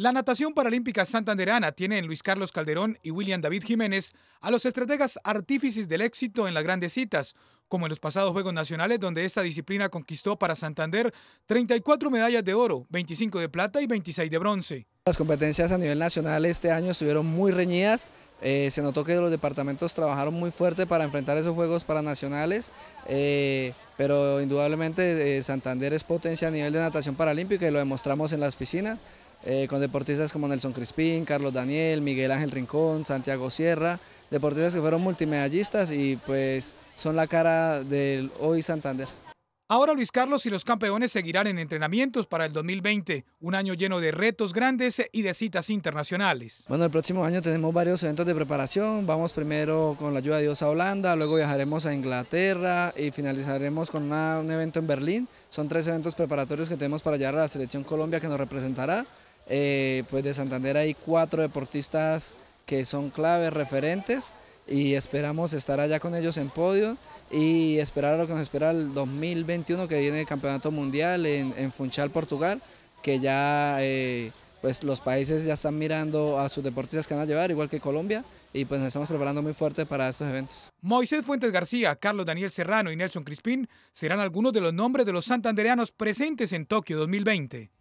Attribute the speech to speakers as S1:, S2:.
S1: La natación paralímpica santanderana tiene en Luis Carlos Calderón y William David Jiménez a los estrategas artífices del éxito en las grandes citas, como en los pasados Juegos Nacionales, donde esta disciplina conquistó para Santander 34 medallas de oro, 25 de plata y 26 de bronce.
S2: Las competencias a nivel nacional este año estuvieron muy reñidas, eh, se notó que los departamentos trabajaron muy fuerte para enfrentar esos Juegos Paranacionales, eh, pero indudablemente eh, Santander es potencia a nivel de natación paralímpica y lo demostramos en las piscinas. Eh, con deportistas como Nelson Crispín, Carlos Daniel, Miguel Ángel Rincón, Santiago Sierra, deportistas que fueron multimedallistas y pues son la cara del hoy Santander. Ahora
S1: Luis Carlos y los campeones seguirán en entrenamientos para el 2020, un año lleno de retos grandes y de citas internacionales.
S2: Bueno, el próximo año tenemos varios eventos de preparación, vamos primero con la ayuda de Dios a Holanda, luego viajaremos a Inglaterra y finalizaremos con un evento en Berlín. Son tres eventos preparatorios que tenemos para llegar a la selección Colombia que nos representará. Eh, pues de Santander hay cuatro deportistas que son claves, referentes, y esperamos estar allá con ellos en podio y esperar a lo que nos espera el 2021 que viene el Campeonato Mundial en, Funchal, Portugal, que ya eh, pues los países ya están mirando a sus deportistas que van a llevar, igual que Colombia, y pues nos estamos preparando muy fuerte para estos eventos.
S1: Moisés Fuentes García, Carlos Daniel Serrano y Nelson Crispín serán algunos de los nombres de los santandereanos presentes en Tokio 2020.